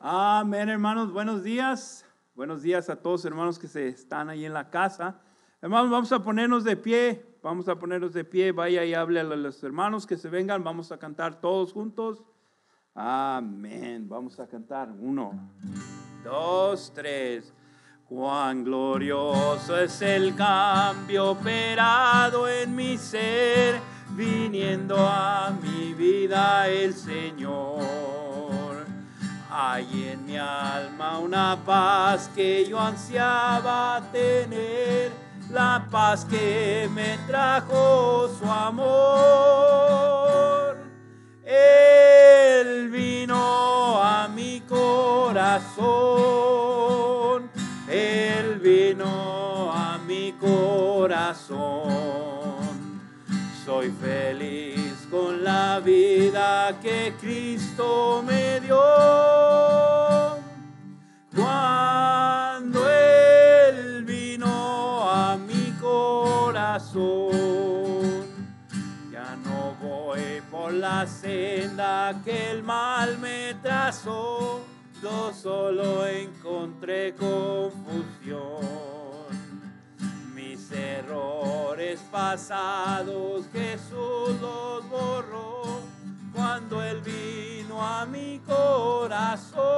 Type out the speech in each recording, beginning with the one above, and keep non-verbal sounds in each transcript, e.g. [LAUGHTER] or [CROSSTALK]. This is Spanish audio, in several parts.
Amén, hermanos. Buenos días. Buenos días a todos, hermanos, que se están ahí en la casa. Hermanos, vamos a ponernos de pie. Vamos a ponernos de pie. Vaya y hable a los hermanos que se vengan. Vamos a cantar todos juntos. Amén. Vamos a cantar. Uno, dos, tres. Cuán glorioso es el cambio operado en mi ser, viniendo a mi vida el Señor. Hay en mi alma una paz que yo ansiaba tener, la paz que me trajo su amor. Él vino a mi corazón a mi corazón. Soy feliz con la vida que Cristo me dio. Cuando Él vino a mi corazón, ya no voy por la senda que el mal me trazó solo encontré confusión errores pasados Jesús los borró cuando Él vino a mi corazón.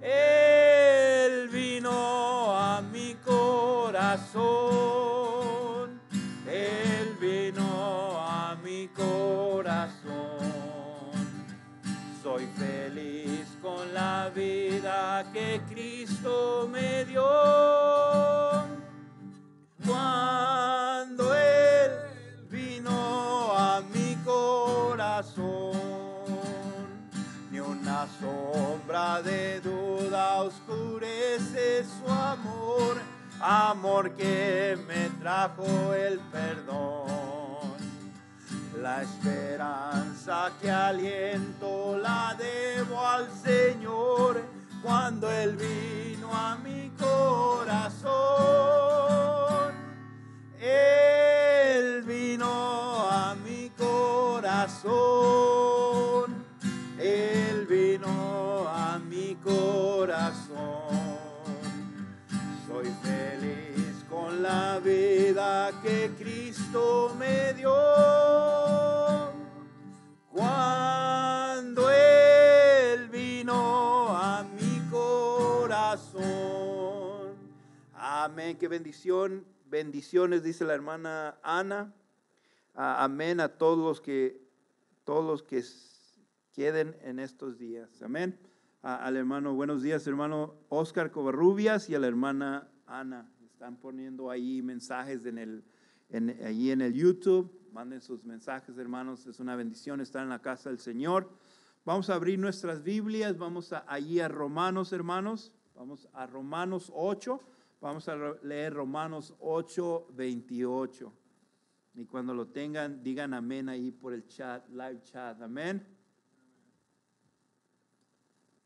Él vino a mi corazón. Él vino a mi corazón. Soy feliz con la vida que Cristo me dio. de duda oscurece su amor, amor que me trajo el perdón. La esperanza que aliento la debo al Señor cuando Él vino a mi corazón. Él vino a mi corazón. Soy feliz con la vida que Cristo me dio. Cuando Él vino a mi corazón. Amén, qué bendición. Bendiciones, dice la hermana Ana. amén a todos los que todos los que queden en estos días. Amén al hermano, buenos días, hermano Oscar Covarrubias y a la hermana Ana. Están poniendo ahí mensajes en el, en, en el YouTube. Manden sus mensajes, hermanos. Es una bendición estar en la casa del Señor. Vamos a abrir nuestras Biblias. Vamos a, allí a Romanos, hermanos. Vamos a Romanos 8. Vamos a leer Romanos 8, 28. Y cuando lo tengan, digan amén ahí por el chat, live chat. Amén.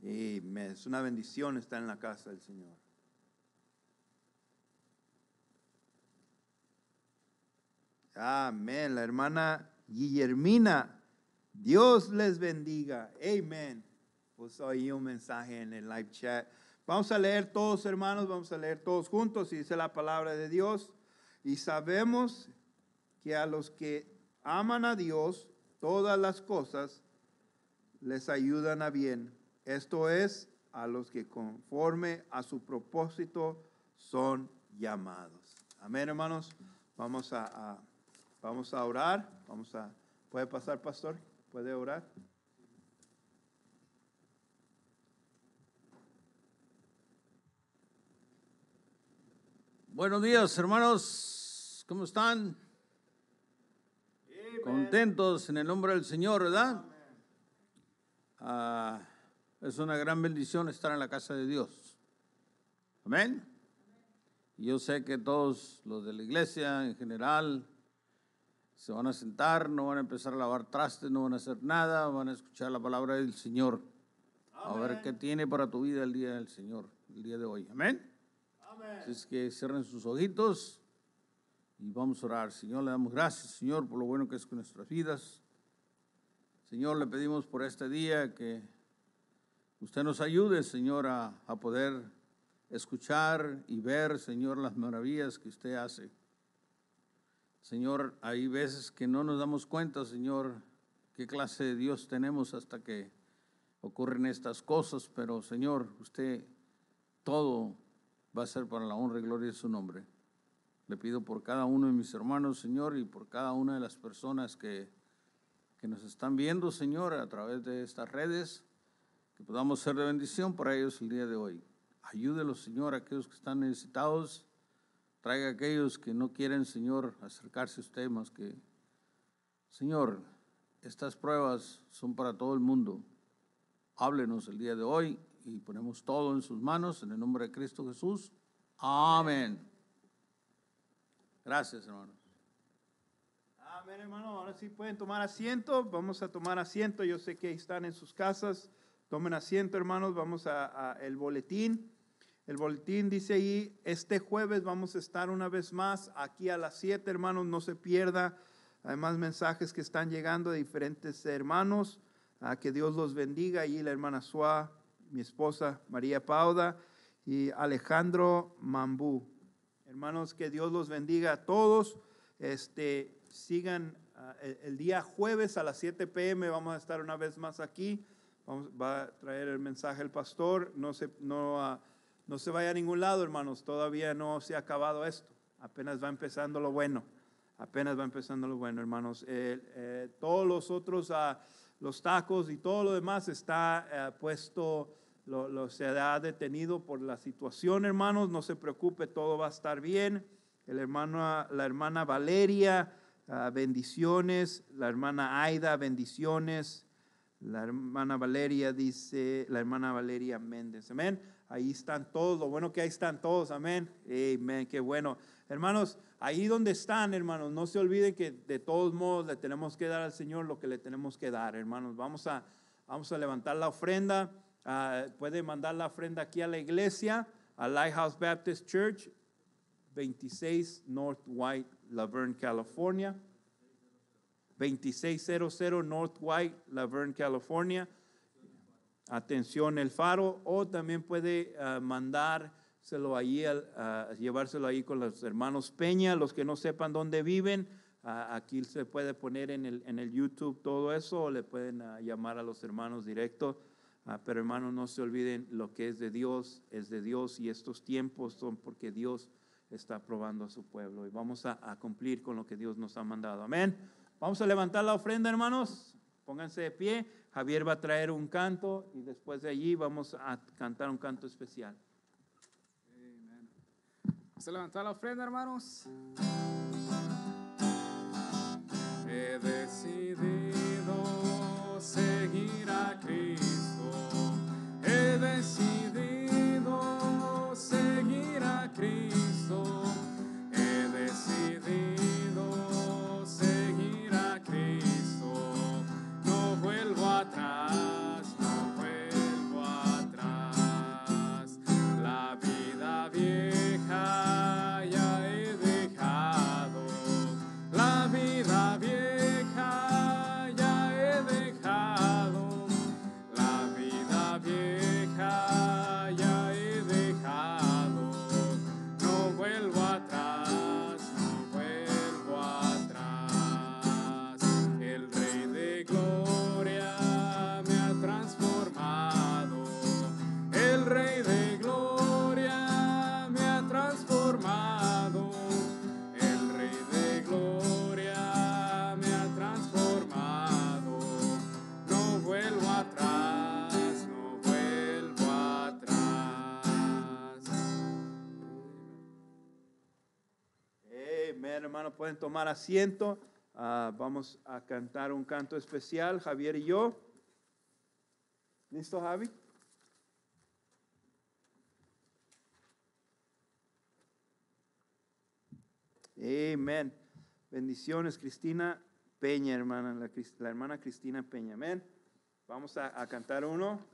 Y Es una bendición estar en la casa del Señor. Amén. La hermana Guillermina, Dios les bendiga. Amén. Pues ahí un mensaje en el live chat. Vamos a leer todos, hermanos, vamos a leer todos juntos. Y dice la palabra de Dios. Y sabemos que a los que aman a Dios, todas las cosas les ayudan a bien esto es, a los que conforme a su propósito son llamados. Amén, hermanos. Vamos a, vamos a orar. Vamos a, ¿Puede pasar, pastor? ¿Puede orar? Buenos días, hermanos. ¿Cómo están? Contentos en el nombre del Señor, ¿verdad? Ah, es una gran bendición estar en la casa de Dios. Amén. Yo sé que todos los de la iglesia en general se van a sentar, no van a empezar a lavar trastes, no van a hacer nada, van a escuchar la palabra del Señor. A ver qué tiene para tu vida el día del Señor, el día de hoy. Amén. Amén. Así es que cierren sus ojitos y vamos a orar. Señor, le damos gracias, Señor, por lo bueno que es con nuestras vidas. Señor, le pedimos por este día que Usted nos ayude, Señor, a, poder escuchar y ver, Señor, las maravillas que usted hace. Señor, hay veces que no nos damos cuenta, Señor, qué clase de Dios tenemos hasta que ocurren estas cosas, pero Señor, usted todo va a ser para la honra y gloria de su nombre. Le pido por cada uno de mis hermanos, Señor, y por cada una de las personas que, que nos están viendo, Señor, a través de estas redes que podamos ser de bendición para ellos el día de hoy. Ayúdelos, Señor, a aquellos que están necesitados. Traiga a aquellos que no quieren, Señor, acercarse a usted más que, Señor, estas pruebas son para todo el mundo. Háblenos el día de hoy y ponemos todo en sus manos, en el nombre de Cristo Jesús. Amén. Gracias, hermanos. Amén, hermano. Ahora sí pueden tomar asiento. Vamos a tomar asiento. Yo sé que están en sus casas. Tomen asiento, hermanos, vamos a, el boletín. El boletín dice ahí, este jueves vamos a estar una vez más aquí a las 7, hermanos, no se pierda. Además, mensajes que están llegando de diferentes hermanos. que Dios los bendiga. Y la hermana Suá, mi esposa María Pauda y Alejandro Mambú. Hermanos, que Dios los bendiga a todos. Este, sigan ah, el, el, día jueves a las 7 pm. Vamos a estar una vez más aquí va a traer el mensaje el pastor. No se, ah, no, se vaya a ningún lado, hermanos. Todavía no se ha acabado esto. Apenas va empezando lo bueno. Apenas va empezando lo bueno, hermanos. Eh, eh, todos los otros, ah, los tacos y todo lo demás está eh, puesto, lo, se ha detenido por la situación, hermanos. No se preocupe, todo va a estar bien. El hermano, la hermana Valeria, ah, bendiciones. La hermana Aida, bendiciones. La hermana Valeria dice, la hermana Valeria Méndez, amén. Ahí están todos, lo bueno que ahí están todos, amén. Amén, qué bueno. Hermanos, ahí donde están, hermanos, no se olviden que de todos modos le tenemos que dar al Señor lo que le tenemos que dar, hermanos. Vamos a, vamos a levantar la ofrenda. Ah, puede mandar la ofrenda aquí a la iglesia, a Lighthouse Baptist Church, 26 North White, Laverne, California. 2600 North White, Laverne, California. Atención el faro o también puede ah, mandárselo allí, llevárselo ahí con los hermanos Peña, los que no sepan dónde viven. Ah, aquí se puede poner en el, YouTube todo eso o le pueden ah, llamar a los hermanos directos. pero hermanos, no se olviden lo que es de Dios, es de Dios y estos tiempos son porque Dios está probando a su pueblo y vamos a cumplir con lo que Dios nos ha mandado. Amén. Vamos a levantar la ofrenda, hermanos. Pónganse de pie. Javier va a traer un canto y después de allí vamos a cantar un canto especial. Vamos a levantar la ofrenda, hermanos. He decidido seguir aquí pueden tomar asiento. Ah, vamos a cantar un canto especial, Javier y yo. ¿Listo, Javi? Amén. Bendiciones, Cristina Peña, hermana, la, hermana Cristina Peña. Amén. Vamos a, a cantar uno.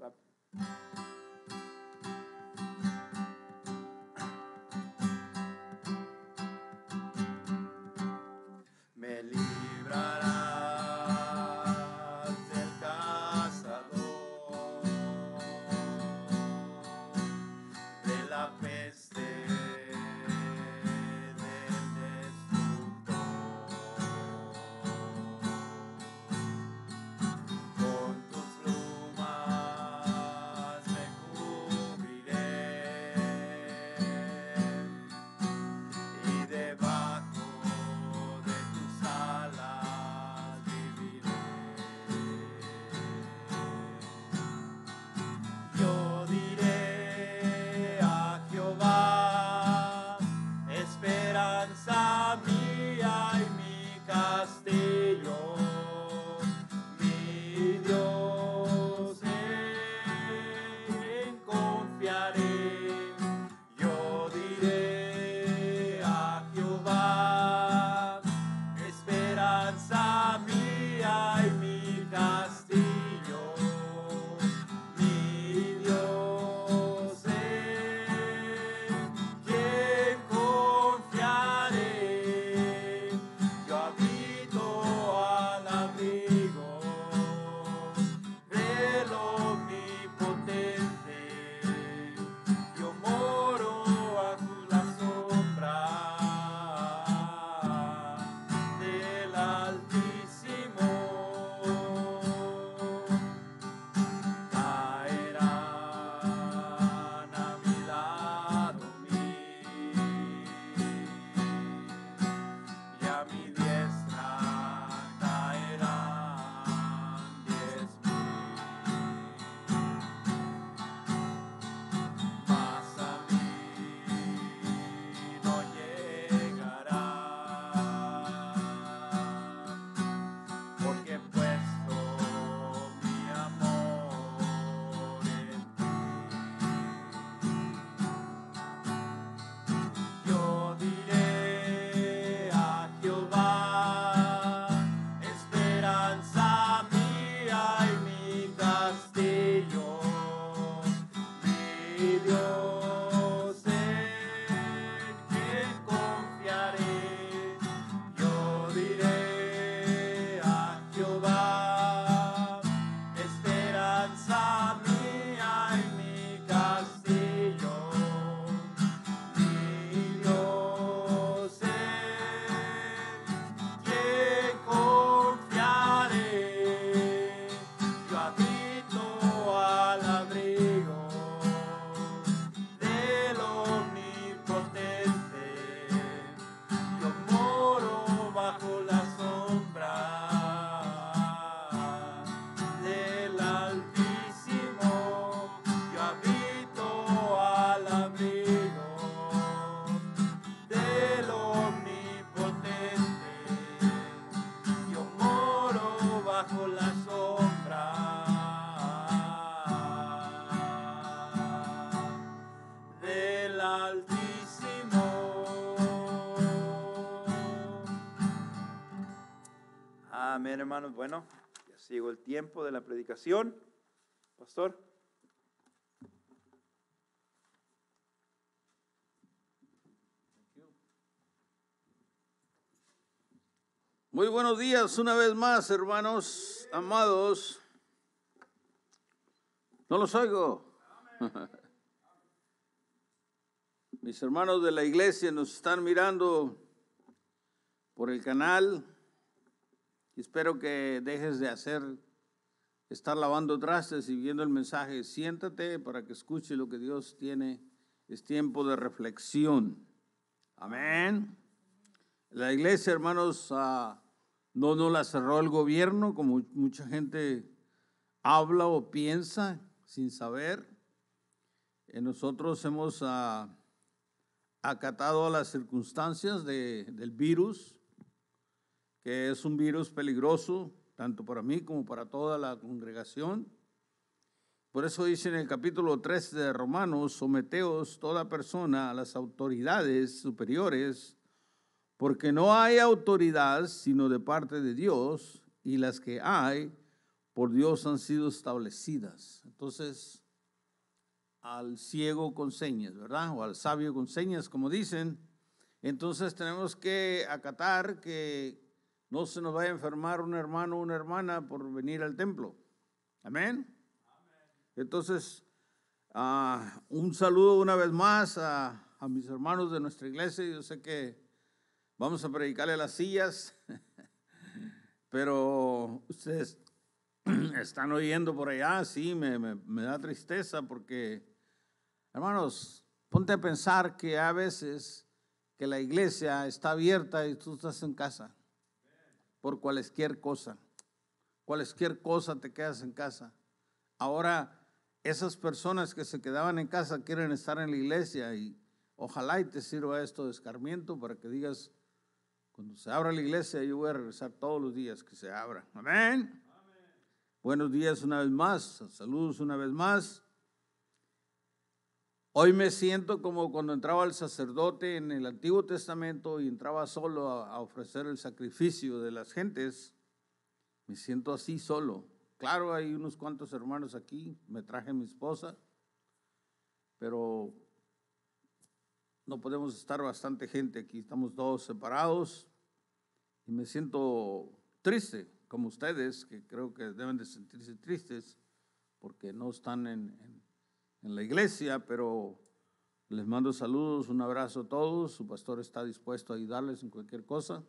tiempo de la predicación. Pastor. Muy buenos días una vez más, hermanos amados. No los oigo. [LAUGHS] Mis hermanos de la iglesia nos están mirando por el canal. Espero que dejes de hacer estar lavando trastes y viendo el mensaje. Siéntate para que escuche lo que Dios tiene. Es tiempo de reflexión. Amén. La iglesia, hermanos, ah, no, no la cerró el gobierno, como mucha gente habla o piensa sin saber. Eh, nosotros hemos ah, acatado las circunstancias del virus, que es un virus peligroso, tanto para mí como para toda la congregación. Por eso dice en el capítulo 3 de Romanos, someteos toda persona a las autoridades superiores, porque no hay autoridad sino de parte de Dios, y las que hay por Dios han sido establecidas. Entonces, al ciego con señas, ¿verdad? O al sabio con señas, como dicen. Entonces tenemos que acatar que no se nos va a enfermar un hermano o una hermana por venir al templo. Amén. Entonces, ah, un saludo una vez más a, mis hermanos de nuestra iglesia. Yo sé que vamos a predicarle a las sillas, [LAUGHS] pero ustedes [CLEARS THROAT] están oyendo por allá. Sí, me, me da tristeza porque, hermanos, ponte a pensar que a veces que la iglesia está abierta y tú estás en casa por cualquier cosa. Cualquier cosa te quedas en casa. Ahora esas personas que se quedaban en casa quieren estar en la iglesia y ojalá y te sirva esto de escarmiento para que digas, cuando se abra la iglesia yo voy a regresar todos los días que se abra. Amén. Amén. Buenos días una vez más, saludos una vez más. Hoy me siento como cuando entraba el sacerdote en el Antiguo Testamento y entraba solo a, ofrecer el sacrificio de las gentes. Me siento así solo. Claro, hay unos cuantos hermanos aquí, me traje mi esposa, pero no podemos estar bastante gente aquí, estamos todos separados y me siento triste, como ustedes, que creo que deben de sentirse tristes porque no están en en la iglesia, pero les mando saludos, un abrazo a todos. Su pastor está dispuesto a ayudarles en cualquier cosa.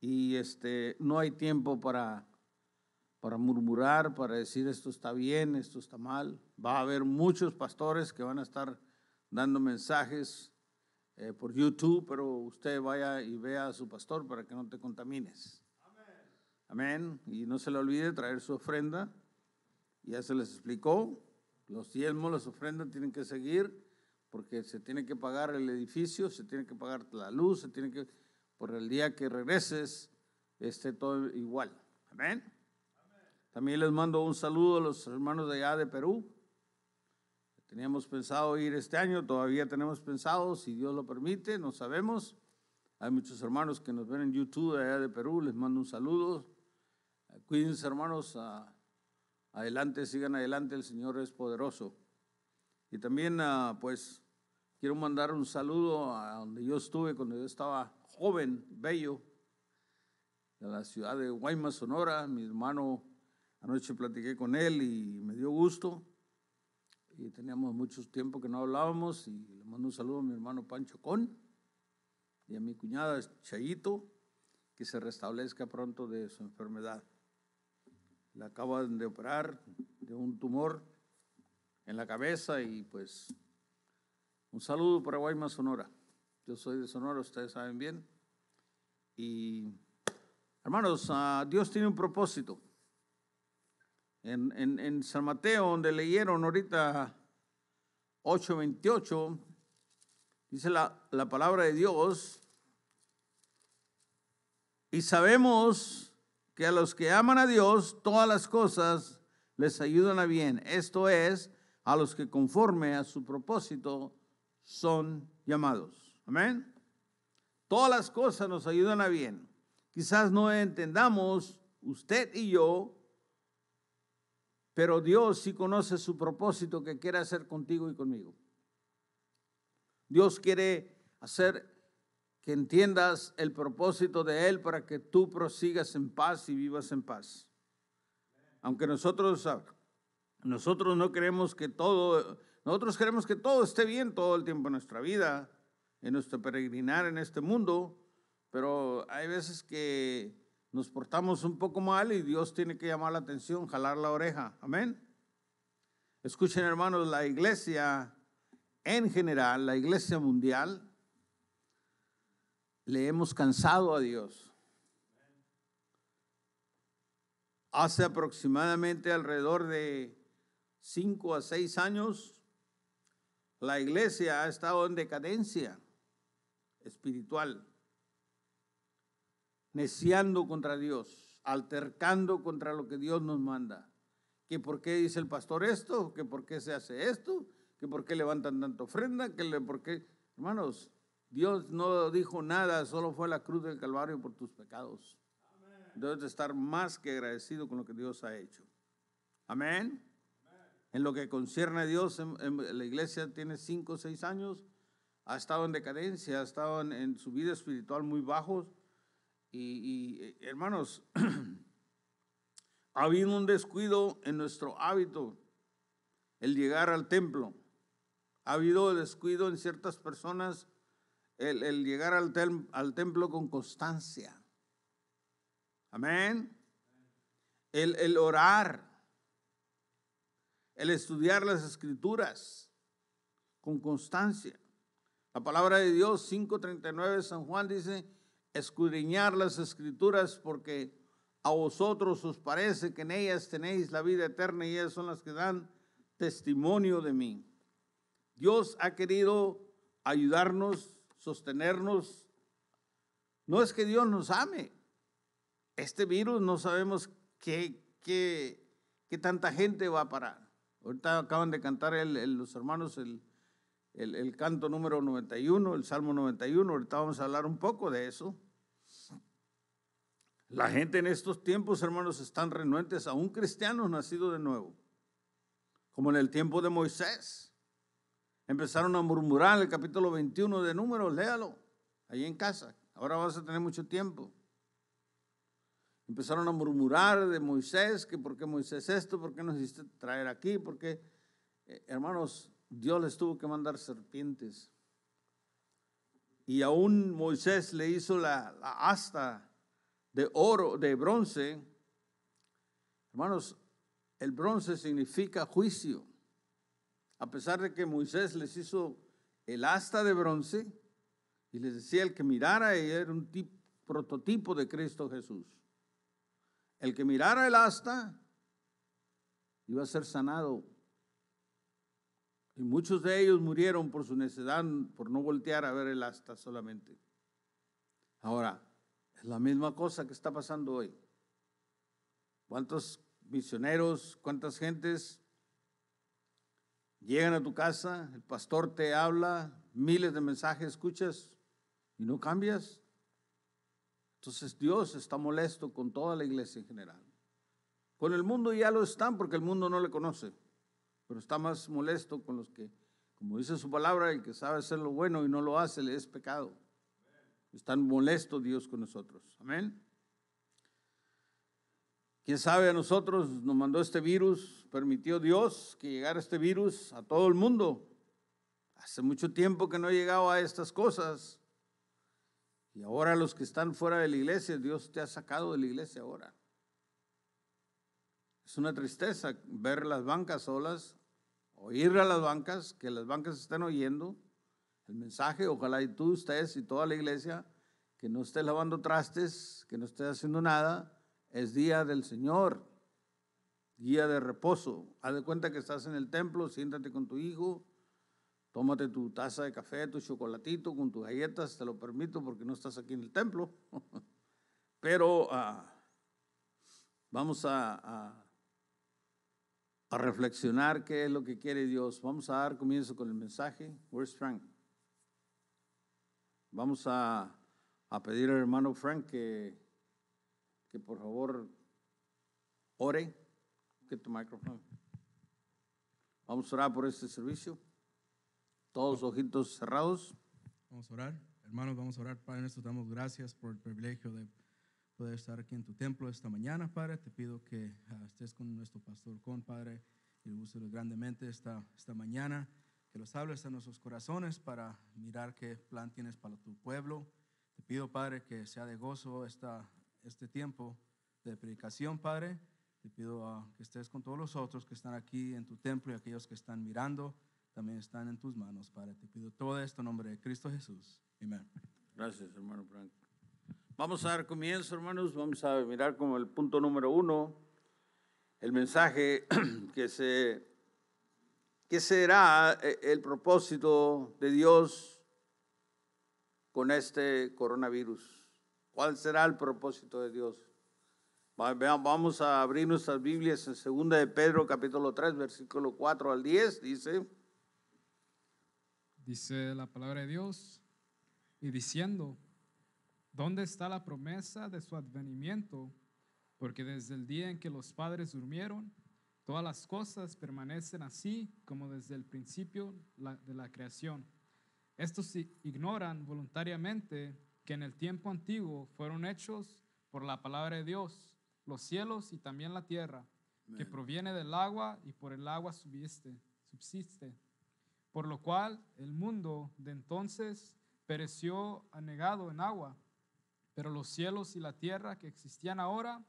Y este, no hay tiempo para, para murmurar, para decir esto está bien, esto está mal. Va a haber muchos pastores que van a estar dando mensajes eh, por YouTube, pero usted vaya y vea a su pastor para que no te contamines. Amén. Amén. Y no se le olvide traer su ofrenda. Ya se les explicó. Los yelmos, las ofrendas tienen que seguir porque se tiene que pagar el edificio, se tiene que pagar la luz, se tiene que, por el día que regreses, esté todo igual. Amén. También les mando un saludo a los hermanos de allá de Perú. Teníamos pensado ir este año, todavía tenemos pensado, si Dios lo permite, no sabemos. Hay muchos hermanos que nos ven en YouTube allá de Perú, les mando un saludo. Cuídense hermanos, a adelante, sigan adelante, el Señor es poderoso. Y también, ah, pues, quiero mandar un saludo a donde yo estuve cuando yo estaba joven, bello, a la ciudad de Guaymas, Sonora. Mi hermano, anoche platiqué con él y me dio gusto. Y teníamos mucho tiempo que no hablábamos y le mando un saludo a mi hermano Pancho Con y a mi cuñada Chayito, que se restablezca pronto de su enfermedad la acaban de operar de un tumor en la cabeza y pues un saludo para Guayma Sonora. Yo soy de Sonora, ustedes saben bien. Y hermanos, ah, Dios tiene un propósito. En, San Mateo, donde leyeron ahorita 8:28, dice la, la palabra de Dios, y sabemos a los que aman a Dios todas las cosas les ayudan a bien. Esto es, a los que conforme a su propósito son llamados. Amén. Todas las cosas nos ayudan a bien. Quizás no entendamos usted y yo, pero Dios sí conoce su propósito que quiere hacer contigo y conmigo. Dios quiere hacer que entiendas el propósito de Él para que tú prosigas en paz y vivas en paz. Aunque nosotros, ah, nosotros no que todo, nosotros queremos que todo esté bien todo el tiempo en nuestra vida, en nuestro peregrinar en este mundo, pero hay veces que nos portamos un poco mal y Dios tiene que llamar la atención, jalar la oreja. Amén. Escuchen hermanos, la iglesia en general, la iglesia mundial, le hemos cansado a Dios. Hace aproximadamente alrededor de cinco a seis años, la iglesia ha estado en decadencia espiritual, neciando contra Dios, altercando contra lo que Dios nos manda. ¿Que por qué dice el pastor esto? ¿Que por qué se hace esto? ¿Que por qué levantan tanta ofrenda? ¿Que por qué? Hermanos, Dios no dijo nada, solo fue la cruz del Calvario por tus pecados. Debes estar más que agradecido con lo que Dios ha hecho. Amén. En lo que concierne a Dios, la iglesia tiene cinco o seis años, ha estado en decadencia, ha estado en, su vida espiritual muy bajo. y eh, hermanos, [CLEARS THROAT] ha habido un descuido en nuestro hábito, el llegar al templo. Ha habido descuido en ciertas personas el, llegar al, al, templo con constancia. Amén. El, orar, el estudiar las escrituras con constancia. La palabra de Dios 5.39 San Juan dice, escudriñar las escrituras porque a vosotros os parece que en ellas tenéis la vida eterna y ellas son las que dan testimonio de mí. Dios ha querido ayudarnos sostenernos. No es que Dios nos ame. Este virus no sabemos qué, qué, qué tanta gente va a parar. Ahorita acaban de cantar el, los hermanos el, el canto número 91, el Salmo 91. Ahorita vamos a hablar un poco de eso. La gente en estos tiempos, hermanos, están renuentes, a un cristiano nacido de nuevo, como en el tiempo de Moisés empezaron a murmurar el capítulo 21 de Números, léalo, ahí en casa, ahora vas a tener mucho tiempo. Empezaron a murmurar de Moisés, que por qué Moisés esto, por qué nos hiciste traer aquí, porque eh, hermanos, Dios les tuvo que mandar serpientes. Y aún Moisés le hizo la, la asta de oro, de bronce. Hermanos, el bronce significa juicio a pesar de que Moisés les hizo el asta de bronce y les decía el que mirara era un prototipo de Cristo Jesús. El que mirara el asta iba a ser sanado. Y muchos de ellos murieron por su necedad, por no voltear a ver el asta solamente. Ahora, es la misma cosa que está pasando hoy. ¿Cuántos misioneros, cuántas gentes Llegan a tu casa, el pastor te habla, miles de mensajes escuchas y no cambias. Entonces Dios está molesto con toda la iglesia en general. Con el mundo ya lo están porque el mundo no le conoce, pero está más molesto con los que, como dice su palabra, el que sabe hacer lo bueno y no lo hace, le es pecado. Están molestos Dios con nosotros. Amén. Quién sabe, a nosotros nos mandó este virus, permitió Dios que llegara este virus a todo el mundo. Hace mucho tiempo que no llegaba a estas cosas. Y ahora los que están fuera de la iglesia, Dios te ha sacado de la iglesia ahora. Es una tristeza ver las bancas solas, oír a las bancas, que las bancas estén oyendo el mensaje. Ojalá y tú, ustedes y toda la iglesia, que no estés lavando trastes, que no estés haciendo nada, es día del Señor, día de reposo. Haz de cuenta que estás en el templo, siéntate con tu hijo, tómate tu taza de café, tu chocolatito, con tus galletas, te lo permito porque no estás aquí en el templo. [LAUGHS] Pero ah, vamos a, reflexionar qué es lo que quiere Dios. Vamos a dar comienzo con el mensaje. Where's Frank? Vamos a, a pedir al hermano Frank que que por favor ore. que tu micrófono. Vamos a orar por este servicio. Todos ojitos cerrados. Vamos a orar. Hermanos, vamos a orar. Padre, nosotros damos gracias por el privilegio de poder estar aquí en tu templo esta mañana, Padre. Te pido que ah, estés con nuestro pastor, con Padre, y grandemente esta, esta mañana. Que los hables a nuestros corazones para mirar qué plan tienes para tu pueblo. Te pido, Padre, que sea de gozo esta, este tiempo de predicación, Padre. Te pido ah, que estés con todos los otros que están aquí en tu templo y aquellos que están mirando también están en tus manos, Padre. Te pido todo esto en nombre de Cristo Jesús. Amén. Gracias, hermano Frank. Vamos a dar comienzo, hermanos. Vamos a mirar como el punto número uno, el mensaje [CLEARS THROAT] que se que será eh, el propósito de Dios con este coronavirus. ¿Cuál será el propósito de Dios? Vamos a abrir nuestras Biblias en 2 de Pedro capítulo 3, versículo 4 al 10, dice. Dice la palabra de Dios y diciendo, ¿dónde está la promesa de su advenimiento? Porque desde el día en que los padres durmieron, todas las cosas permanecen así como desde el principio de la creación. Estos ignoran voluntariamente que en el tiempo antiguo fueron hechos por la palabra de Dios, los cielos y también la tierra, que proviene del agua y por el agua subsiste, Por lo cual el mundo de entonces pereció anegado en agua, pero los cielos y la tierra que existían ahora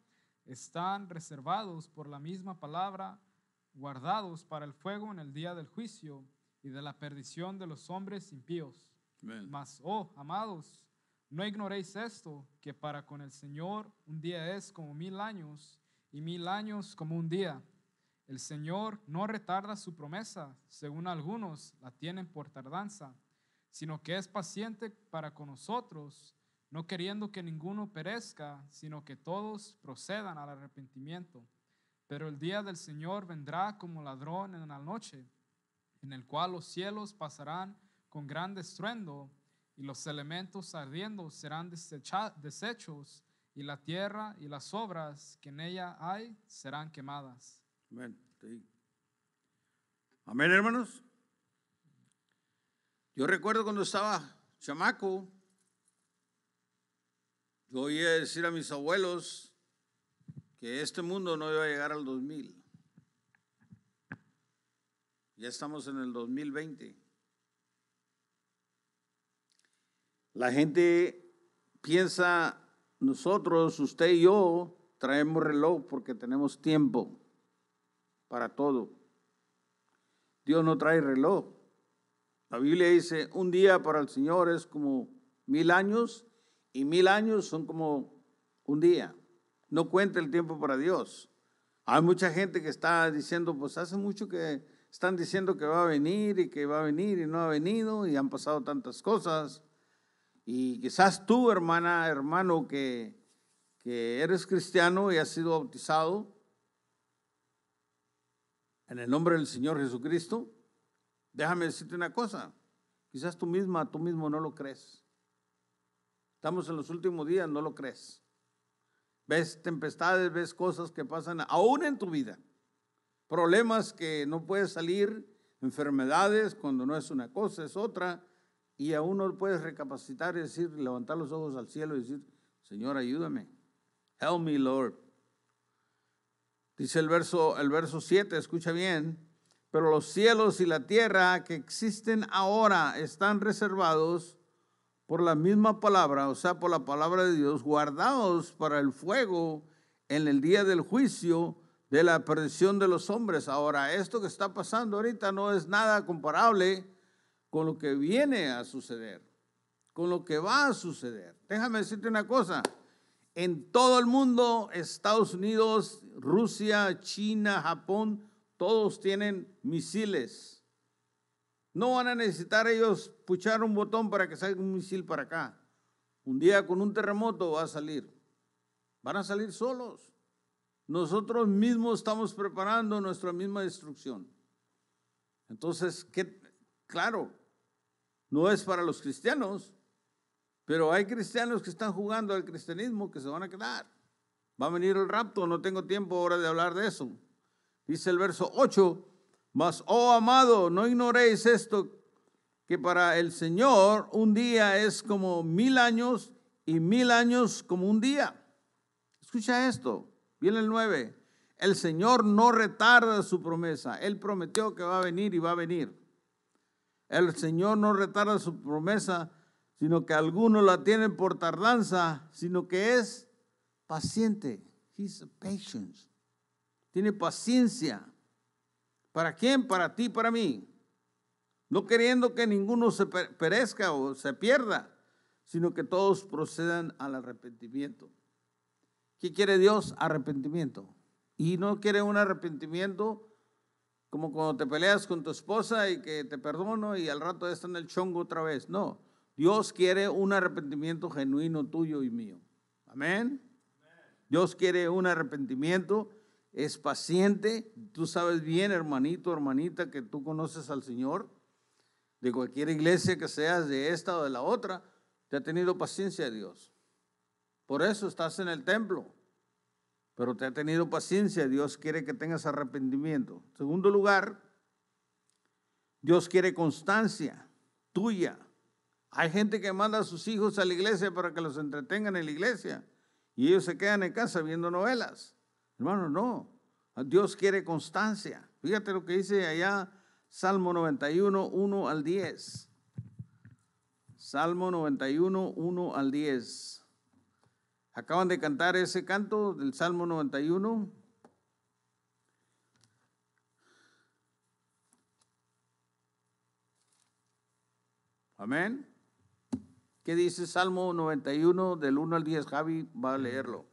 están reservados por la misma palabra, guardados para el fuego en el día del juicio y de la perdición de los hombres impíos. Mas, oh, amados, no ignoréis esto, que para con el Señor un día es como mil años y mil años como un día. El Señor no retarda su promesa, según algunos la tienen por tardanza, sino que es paciente para con nosotros, no queriendo que ninguno perezca, sino que todos procedan al arrepentimiento. Pero el día del Señor vendrá como ladrón en la noche, en el cual los cielos pasarán con gran estruendo y los elementos ardiendo serán desechos, y la tierra y las obras que en ella hay serán quemadas. Amén. Amén, hermanos. Yo recuerdo cuando estaba chamaco, yo oía decir a mis abuelos que este mundo no iba a llegar al 2000. Ya estamos en el 2020. La gente piensa, nosotros, usted y yo, traemos reloj porque tenemos tiempo para todo. Dios no trae reloj. La Biblia dice, un día para el Señor es como mil años y mil años son como un día. No cuenta el tiempo para Dios. Hay mucha gente que está diciendo, pues hace mucho que están diciendo que va a venir y que va a venir y no ha venido y han pasado tantas cosas. Y quizás tú, hermana, hermano, que, que eres cristiano y has sido bautizado en el nombre del Señor Jesucristo, déjame decirte una cosa. Quizás tú misma, tú mismo no lo crees. Estamos en los últimos días, no lo crees. Ves tempestades, ves cosas que pasan aún en tu vida. Problemas que no puedes salir, enfermedades, cuando no es una cosa, es otra. Y aún no puedes recapacitar y decir, levantar los ojos al cielo y decir, Señor, ayúdame. Help me, Lord. Dice el verso, el verso 7, escucha bien, pero los cielos y la tierra que existen ahora están reservados por la misma palabra, o sea, por la palabra de Dios, guardados para el fuego en el día del juicio de la perdición de los hombres. Ahora, esto que está pasando ahorita no es nada comparable con lo que viene a suceder, con lo que va a suceder. Déjame decirte una cosa, en todo el mundo, Estados Unidos, Rusia, China, Japón, todos tienen misiles. No van a necesitar ellos puchar un botón para que salga un misil para acá. Un día con un terremoto va a salir. Van a salir solos. Nosotros mismos estamos preparando nuestra misma destrucción. Entonces, claro, no es para los cristianos, pero hay cristianos que están jugando al cristianismo que se van a quedar. Va a venir el rapto, no tengo tiempo ahora de hablar de eso. Dice el verso 8, mas, oh amado, no ignoréis esto, que para el Señor un día es como mil años y mil años como un día. Escucha esto, viene el 9. El Señor no retarda su promesa, Él prometió que va a venir y va a venir el Señor no retarda su promesa, sino que algunos la tienen por tardanza, sino que es paciente. He's patience. Tiene paciencia. ¿Para quién? Para ti, para mí. No queriendo que ninguno se perezca o se pierda, sino que todos procedan al arrepentimiento. ¿Qué quiere Dios? Arrepentimiento. Y no quiere un arrepentimiento como cuando te peleas con tu esposa y que te perdono y al rato está en el chongo otra vez. No, Dios quiere un arrepentimiento genuino tuyo y mío. Amén. Dios quiere un arrepentimiento, es paciente. Tú sabes bien, hermanito, hermanita, que tú conoces al Señor, de cualquier iglesia que seas, de esta o de la otra, te ha tenido paciencia Dios. Por eso estás en el templo pero te ha tenido paciencia, Dios quiere que tengas arrepentimiento. segundo lugar, Dios quiere constancia tuya. Hay gente que manda a sus hijos a la iglesia para que los entretengan en la iglesia y ellos se quedan en casa viendo novelas. Hermano, no. Dios quiere constancia. Fíjate lo que dice allá Salmo 91, 1 al 10. Salmo 91, 1 al 10. Acaban de cantar ese canto del Salmo 91. Amén. ¿Qué dice Salmo 91 del 1 al 10? Javi va a leerlo.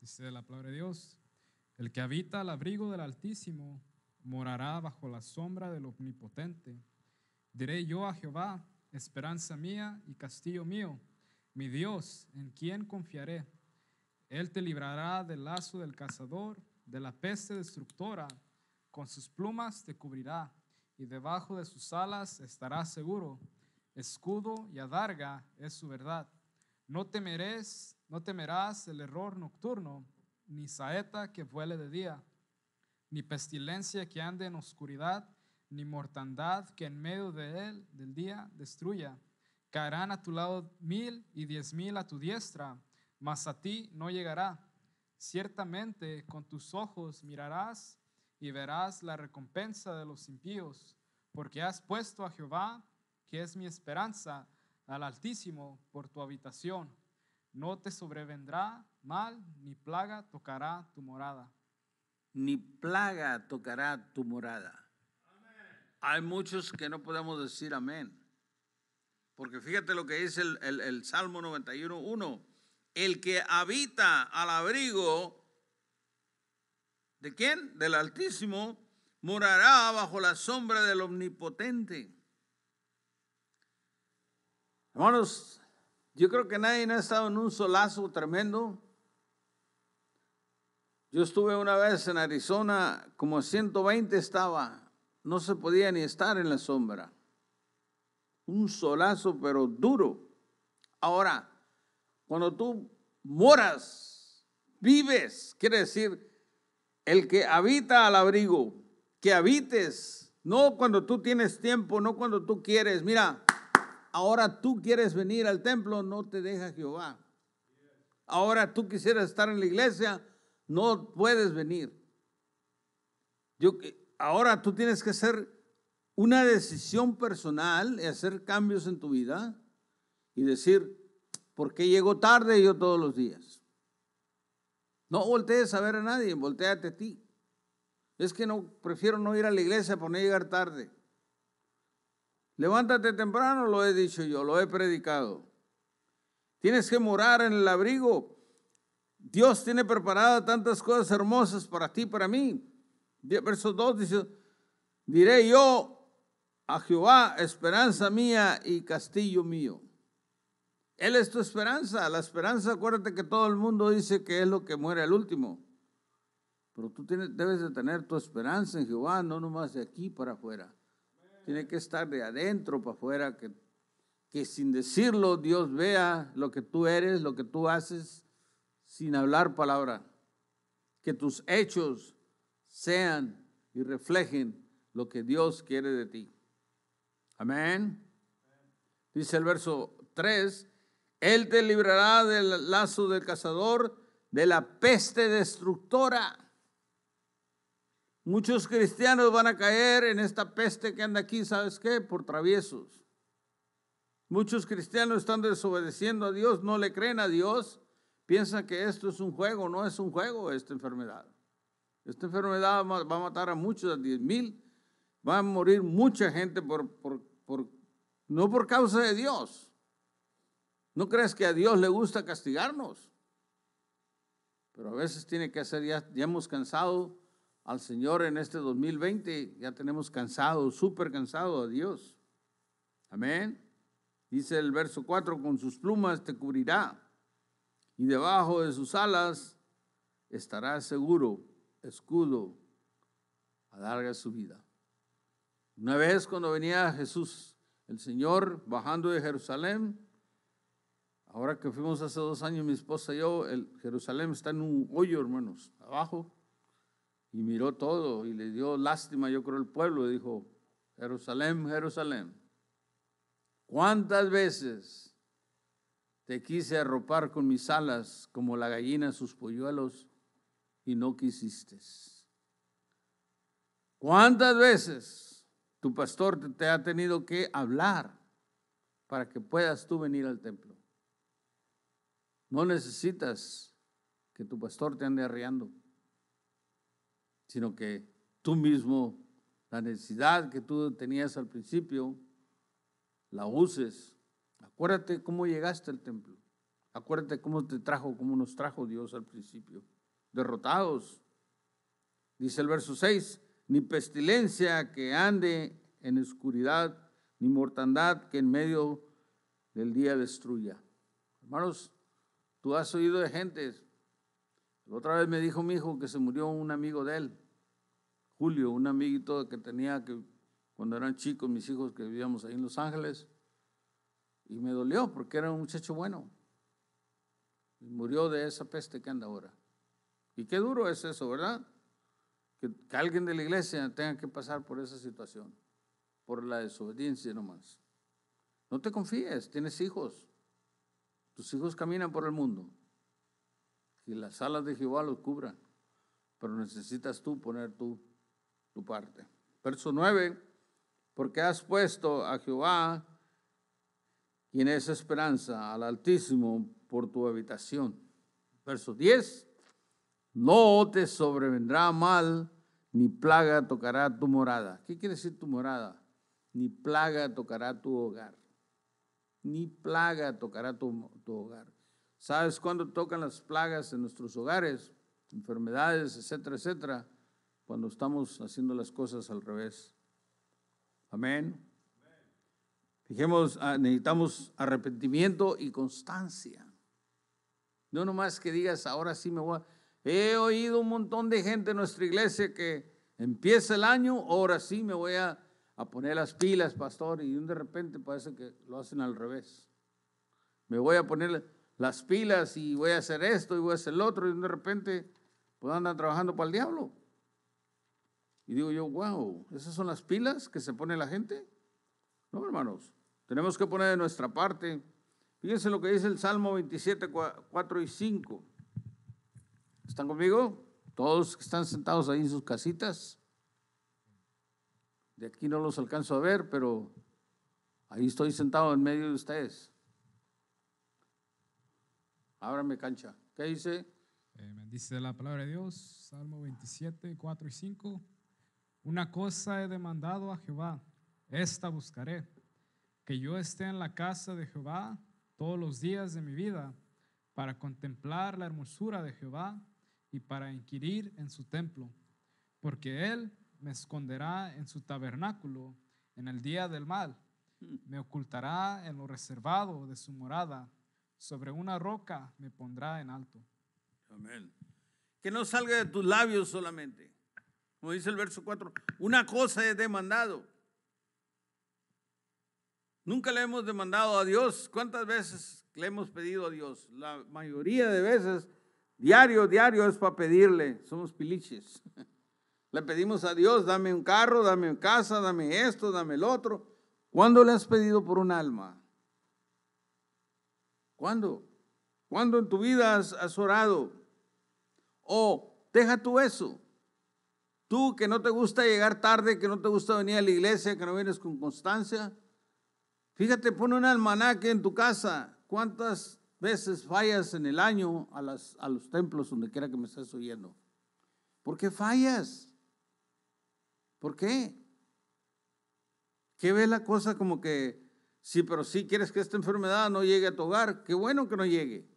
Dice la palabra de Dios, el que habita al abrigo del Altísimo morará bajo la sombra del Omnipotente. Diré yo a Jehová, esperanza mía y castillo mío, mi Dios, en quien confiaré. Él te librará del lazo del cazador, de la peste destructora. Con sus plumas te cubrirá y debajo de sus alas estarás seguro. Escudo y adarga es su verdad. No temerás, no temerás el error nocturno, ni saeta que vuele de día, ni pestilencia que ande en oscuridad, ni mortandad que en medio de él del día destruya. Caerán a tu lado mil y diez mil a tu diestra mas a ti no llegará. Ciertamente con tus ojos mirarás y verás la recompensa de los impíos, porque has puesto a Jehová, que es mi esperanza, al Altísimo por tu habitación. No te sobrevendrá mal, ni plaga tocará tu morada. Ni plaga tocará tu morada. Hay muchos que no podemos decir amén. Porque fíjate lo que dice el, el, el Salmo 91.1 el que habita al abrigo de quién? Del Altísimo, morará bajo la sombra del Omnipotente. Hermanos, yo creo que nadie no ha estado en un solazo tremendo. Yo estuve una vez en Arizona, como 120 estaba, no se podía ni estar en la sombra. Un solazo, pero duro. Ahora, cuando tú moras, vives, quiere decir, el que habita al abrigo, que habites, no cuando tú tienes tiempo, no cuando tú quieres. Mira, ahora tú quieres venir al templo, no te deja Jehová. Ahora tú quisieras estar en la iglesia, no puedes venir. Yo, eh, ahora tú tienes que hacer una decisión personal y hacer cambios en tu vida y decir, ¿Por qué llego tarde yo todos los días? No voltees a ver a nadie, volteate a ti. Es que no prefiero no ir a la iglesia por no llegar tarde. Levántate temprano, lo he dicho yo, lo he predicado. Tienes que morar en el abrigo. Dios tiene preparado tantas cosas hermosas para ti, para mí. Verso 2 dice, diré yo a Jehová, esperanza mía y castillo mío. Él es tu esperanza. La esperanza, acuérdate que todo el mundo dice que es lo que muere al último. Pero tú tienes, debes de tener tu esperanza en Jehová, no nomás de aquí para afuera. Tiene que estar de adentro para afuera, que, que sin decirlo Dios vea lo que tú eres, lo que tú haces, sin hablar palabra. Que tus hechos sean y reflejen lo que Dios quiere de ti. Amén. Dice el verso 3, él te librará del lazo del cazador, de la peste destructora. Muchos cristianos van a caer en esta peste que anda aquí, ¿sabes qué? Por traviesos. Muchos cristianos están desobedeciendo a Dios, no le creen a Dios, piensan que esto es un juego, no es un juego esta enfermedad. Esta enfermedad va a matar a muchos, a 10 mil, va a morir mucha gente por, no por causa de Dios, ¿No crees que a Dios le gusta castigarnos? Pero a veces tiene que hacer, ya, ya hemos cansado al Señor en este 2020, ya tenemos cansado, súper cansado a Dios. Amén. Dice el verso 4, con sus plumas te cubrirá y debajo de sus alas estará seguro, escudo, alarga su vida. Una vez cuando venía Jesús, el Señor bajando de Jerusalén, Ahora que fuimos hace dos años, mi esposa y yo, el Jerusalén está en un hoyo, hermanos, abajo. Y miró todo y le dio lástima, yo creo, al pueblo. Y dijo, Jerusalén, Jerusalén, ¿cuántas veces te quise arropar con mis alas como la gallina sus polluelos y no quisiste? ¿Cuántas veces tu pastor te ha tenido que hablar para que puedas tú venir al templo? No necesitas que tu pastor te ande arriando, sino que tú mismo, la necesidad que tú tenías al principio, la uses. Acuérdate cómo llegaste al templo. Acuérdate cómo te trajo, cómo nos trajo Dios al principio. Derrotados. Dice el verso 6, ni pestilencia que ande en oscuridad, ni mortandad que en medio del día destruya. Hermanos, has oído de gentes. otra vez me dijo mi hijo que se murió un amigo de él, Julio, un amiguito que tenía que cuando eran chicos mis hijos que vivíamos ahí en Los Ángeles. Y me dolió porque era un muchacho bueno. murió de esa peste que anda ahora. Y qué duro es eso, ¿verdad? que, alguien de la iglesia tenga que pasar por esa situación, por la desobediencia nomás. No te confíes, tienes hijos. Tus hijos caminan por el mundo. Y las alas de Jehová los cubran. Pero necesitas tú poner tu, tu parte. Verso 9. Porque has puesto a Jehová, quien es esperanza, al Altísimo por tu habitación. Verso 10. No te sobrevendrá mal, ni plaga tocará tu morada. ¿Qué quiere decir tu morada? Ni plaga tocará tu hogar ni plaga tocará tu, hogar. ¿Sabes cuándo tocan las plagas en nuestros hogares? Enfermedades, etcétera, etcétera. Cuando estamos haciendo las cosas al revés. Amén. Dijimos, ah, necesitamos arrepentimiento y constancia. No nomás que digas, ahora sí me voy He oído un montón de gente en nuestra iglesia que empieza el año, ahora sí me voy a a poner las pilas, pastor, y de repente parece que lo hacen al revés. Me voy a poner las pilas y voy a hacer esto y voy a hacer lo otro, y de repente pues andan trabajando para el diablo. Y digo yo, wow, ¿esas son las pilas que se pone la gente? No, hermanos, tenemos que poner de nuestra parte. Fíjense lo que dice el Salmo 27, 4 y 5. ¿Están conmigo? Todos que están sentados ahí en sus casitas. De aquí no los alcanzo a ver, pero ahí estoy sentado en medio de ustedes. Ábrame cancha. ¿Qué dice? Eh, dice la palabra de Dios, Salmo 27, 4 y 5. Una cosa he demandado a Jehová, esta buscaré, que yo esté en la casa de Jehová todos los días de mi vida, para contemplar la hermosura de Jehová y para inquirir en su templo, porque Él me esconderá en su tabernáculo en el día del mal. Hmm. Me ocultará en lo reservado de su morada. Sobre una roca me pondrá en alto. Amén. Que no salga de tus labios solamente. Como dice el verso 4, una cosa he demandado. Nunca le hemos demandado a Dios. ¿Cuántas veces le hemos pedido a Dios? La mayoría de veces, diario, diario es para pedirle. Somos piliches. [LAUGHS] Le pedimos a Dios, dame un carro, dame una casa, dame esto, dame el otro. ¿Cuándo le has pedido por un alma? ¿Cuándo? ¿Cuándo en tu vida has, orado? O oh, deja tú eso. Tú que no te gusta llegar tarde, que no te gusta venir a la iglesia, que no vienes con constancia. Fíjate, pone un almanaque en tu casa. ¿Cuántas veces fallas en el año a, a los templos donde quiera que me estés oyendo? ¿Por qué fallas? ¿Por qué? ¿Qué ve la cosa como que, sí, pero si quieres que esta enfermedad no llegue a tu hogar? Qué bueno que no llegue.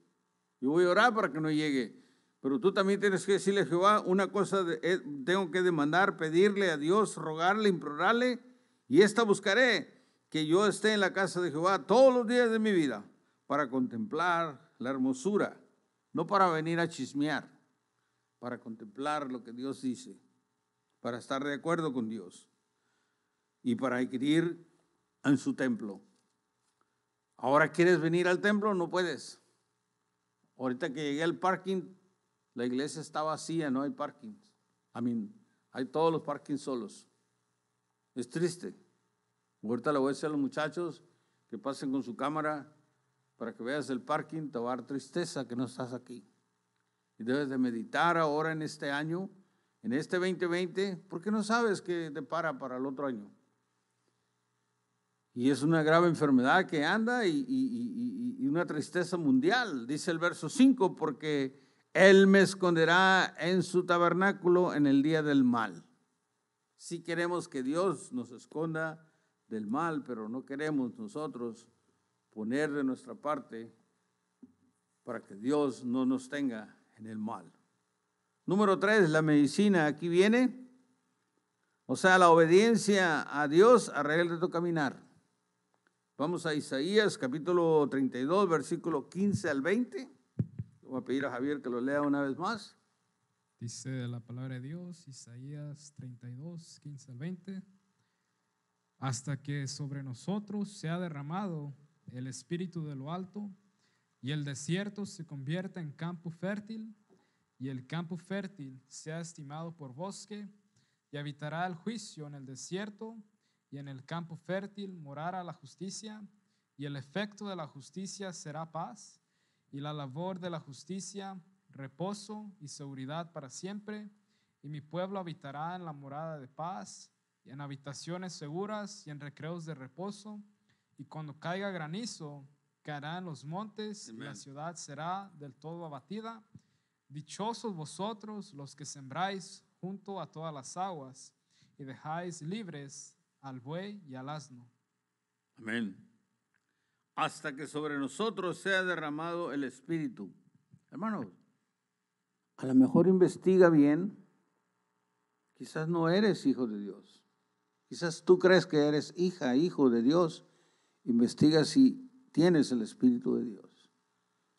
Yo voy a orar para que no llegue. Pero tú también tienes que decirle a Jehová una cosa, eh, tengo que demandar, pedirle a Dios, rogarle, implorarle, y esta buscaré, que yo esté en la casa de Jehová todos los días de mi vida para contemplar la hermosura, no para venir a chismear, para contemplar lo que Dios dice para estar de acuerdo con Dios y para adquirir en su templo. Ahora quieres venir al templo, no puedes. Ahorita que llegué al parking, la iglesia está vacía, no hay parking. I mean, hay todos los parkings solos. Es triste. Ahorita le voy a decir a los muchachos que pasen con su cámara para que veas el parking, te va a dar tristeza que no estás aquí. Y debes de meditar ahora en este año en este 2020, porque no sabes qué te para para el otro año. Y es una grave enfermedad que anda y, una tristeza mundial, dice el verso 5, porque Él me esconderá en su tabernáculo en el día del mal. Si sí queremos que Dios nos esconda del mal, pero no queremos nosotros poner de nuestra parte para que Dios no nos tenga en el mal. Número tres, la medicina. Aquí viene. O sea, la obediencia a Dios arregla tu caminar. Vamos a Isaías capítulo 32, versículo 15 al 20. Voy a pedir a Javier que lo lea una vez más. Dice la palabra de Dios, Isaías 32, 15 al 20. Hasta que sobre nosotros se ha derramado el espíritu de lo alto y el desierto se convierta en campo fértil y el campo fértil sea estimado por bosque, y habitará el juicio en el desierto, y en el campo fértil morará la justicia, y el efecto de la justicia será paz, y la labor de la justicia, reposo y seguridad para siempre, y mi pueblo habitará en la morada de paz, y en habitaciones seguras, y en recreos de reposo, y cuando caiga granizo, caerá en los montes, y la ciudad será del todo abatida, Dichosos vosotros los que sembráis junto a todas las aguas y dejáis libres al buey y al asno. Amén. Hasta que sobre nosotros sea derramado el Espíritu. Hermanos, a lo mejor investiga bien. Quizás no eres hijo de Dios. Quizás tú crees que eres hija, hijo de Dios. Investiga si tienes el Espíritu de Dios.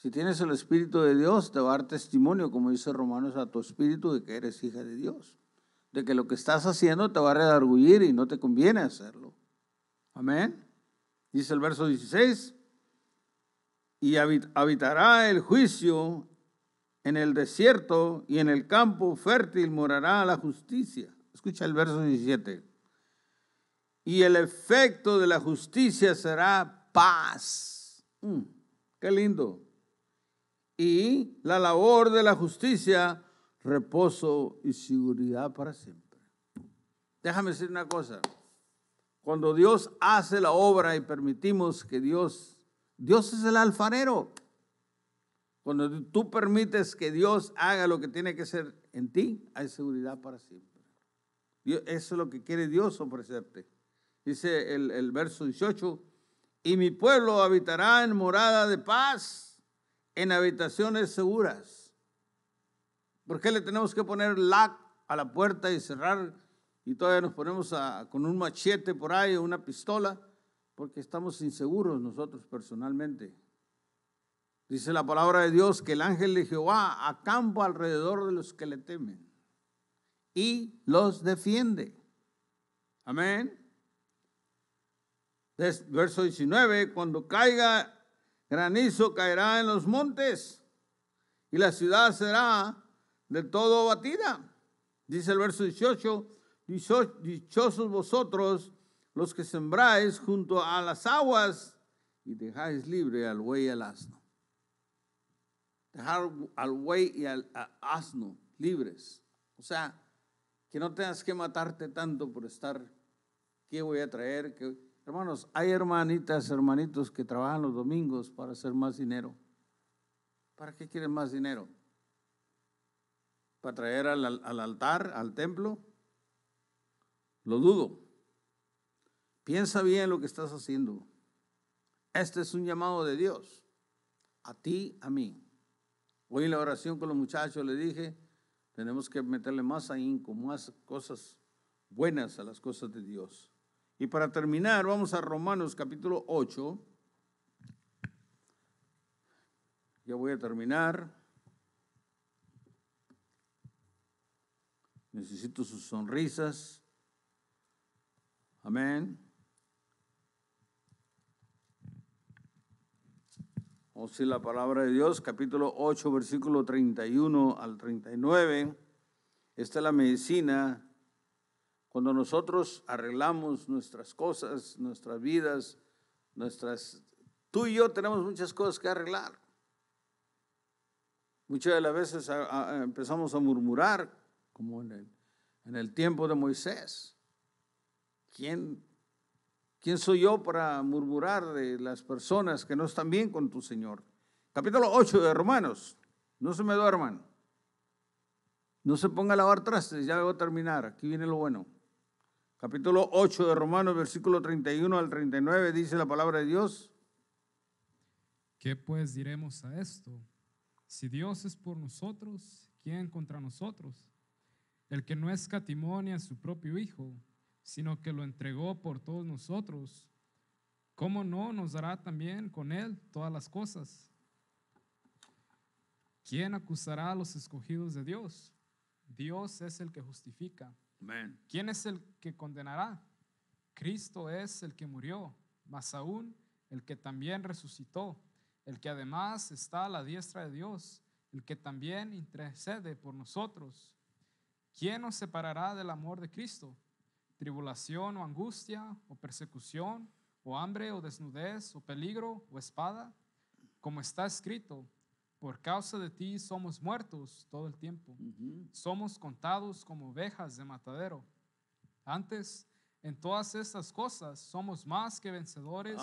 Si tienes el Espíritu de Dios, te va a dar testimonio, como dice Romanos, a tu espíritu de que eres hija de Dios. De que lo que estás haciendo te va a redarguir y no te conviene hacerlo. Amén. Dice el verso 16. Y habitará el juicio en el desierto y en el campo fértil morará la justicia. Escucha el verso 17. Y el efecto de la justicia será paz. Mm, qué lindo y la labor de la justicia, reposo y seguridad para siempre. Déjame decir una cosa. Cuando Dios hace la obra y permitimos que Dios, Dios es el alfarero. Cuando tú permites que Dios haga lo que tiene que ser en ti, hay seguridad para siempre. eso es lo que quiere Dios ofrecerte. Dice el, el verso 18, y mi pueblo habitará en morada de paz en habitaciones seguras. ¿Por qué le tenemos que poner lac a la puerta y cerrar y todavía nos ponemos a, con un machete por ahí o una pistola? Porque estamos inseguros nosotros personalmente. Dice la palabra de Dios que el ángel de Jehová acampa alrededor de los que le temen y los defiende. Amén. Verso 19, cuando caiga Granizo caerá en los montes y la ciudad será de todo batida. Dice el verso 18, dichosos vosotros los que sembráis junto a las aguas y dejáis libre al buey y al asno. Dejar al buey y al asno libres. O sea, que no tengas que matarte tanto por estar, ¿qué voy a traer? Hermanos, hay hermanitas, hermanitos que trabajan los domingos para hacer más dinero. ¿Para qué quieren más dinero? ¿Para traer al, altar, al templo? Lo dudo. Piensa bien lo que estás haciendo. Este es un llamado de Dios, a ti, a mí. Hoy en la oración con los muchachos le dije, tenemos que meterle más ahínco, más cosas buenas a las cosas de Dios. Y para terminar, vamos a Romanos capítulo 8. Ya voy a terminar. Necesito sus sonrisas. Amén. O oh, si la palabra de Dios, capítulo 8, versículo 31 al 39. Esta es la medicina cuando nosotros arreglamos nuestras cosas, nuestras vidas, nuestras... Tú y yo tenemos muchas cosas que arreglar. Muchas de las veces empezamos a murmurar, como en el, tiempo de Moisés. ¿Quién, ¿Quién soy yo para murmurar de las personas que no están bien con tu Señor? Capítulo 8 de Romanos. No se me duerman. No se ponga a lavar trastes, ya voy a terminar. Aquí viene lo bueno capítulo 8 de Romanos, versículo 31 al 39, dice la palabra de Dios. ¿Qué pues diremos a esto? Si Dios es por nosotros, ¿quién contra nosotros? El que no es catimonia a su propio Hijo, sino que lo entregó por todos nosotros, ¿cómo no nos dará también con Él todas las cosas? ¿Quién acusará a los escogidos de Dios? Dios es el que justifica. ¿Quién es el que condenará? Cristo es el que murió, más aún el que también resucitó, el que además está a la diestra de Dios, el que también intercede por nosotros. ¿Quién nos separará del amor de Cristo? ¿Tribulación o angustia o persecución o hambre o desnudez o peligro o espada? Como está escrito, por causa de ti somos muertos todo el tiempo. Somos contados como ovejas de matadero. Antes, en todas estas cosas, somos más que vencedores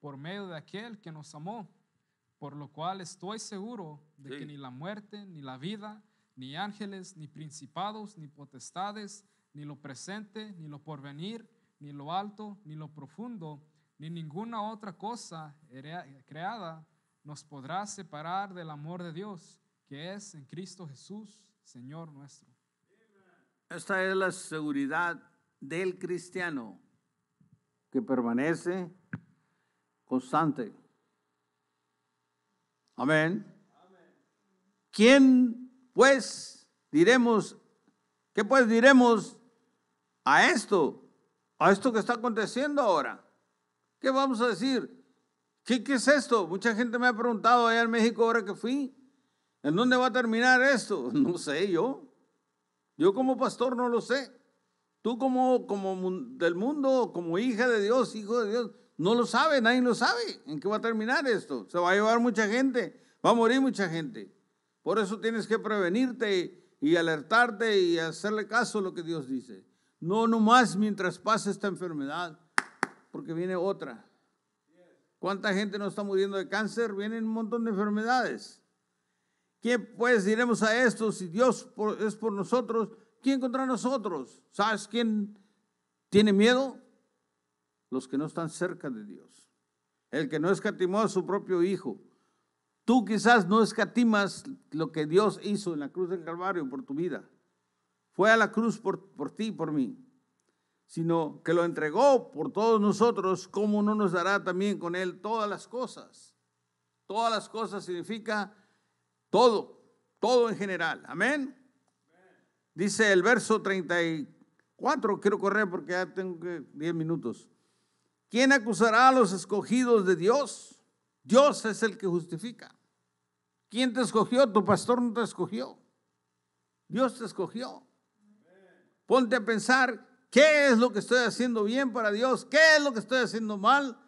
por medio de aquel que nos amó. Por lo cual estoy seguro de que ni la muerte, ni la vida, ni ángeles, ni principados, ni potestades, ni lo presente, ni lo porvenir, ni lo alto, ni lo profundo, ni ninguna otra cosa creada nos podrá separar del amor de Dios que es en Cristo Jesús, Señor nuestro. Esta es la seguridad del cristiano que permanece constante. Amén. ¿Quién pues diremos, qué pues diremos a esto, a esto que está aconteciendo ahora? ¿Qué vamos a decir? ¿Qué, es esto? Mucha gente me ha preguntado allá en México ahora que fui, ¿en dónde va a terminar esto? [LAUGHS] No sé yo. Yo como pastor no lo sé. Tú como, como del mundo, como hija de Dios, hijo de Dios, no lo sabe, nadie lo sabe. ¿En qué va a terminar esto? Se va a llevar mucha gente, va a morir mucha gente. Por eso tienes que prevenirte y alertarte y hacerle caso a lo que Dios dice. No no más mientras pase esta enfermedad, porque viene otra. ¿Cuánta gente no está muriendo de cáncer? Vienen un montón de enfermedades. ¿Quién pues diremos a esto? Si Dios es por nosotros, ¿quién contra nosotros? ¿Sabes quién tiene miedo? Los que no están cerca de Dios. El que no escatimó a su propio hijo. Tú quizás no escatimas lo que Dios hizo en la cruz del Calvario por tu vida. Fue a la cruz por, por ti y por mí sino que lo entregó por todos nosotros, ¿cómo no nos dará también con Él todas las cosas? Todas las cosas significa todo, todo en general. Amén. Dice el verso 34, quiero correr porque ya tengo 10 minutos. ¿Quién acusará a los escogidos de Dios? Dios es el que justifica. ¿Quién te escogió? Tu pastor no te escogió. Dios te escogió. Ponte a pensar ¿Qué es lo que estoy haciendo bien para Dios? ¿Qué es lo que estoy haciendo mal?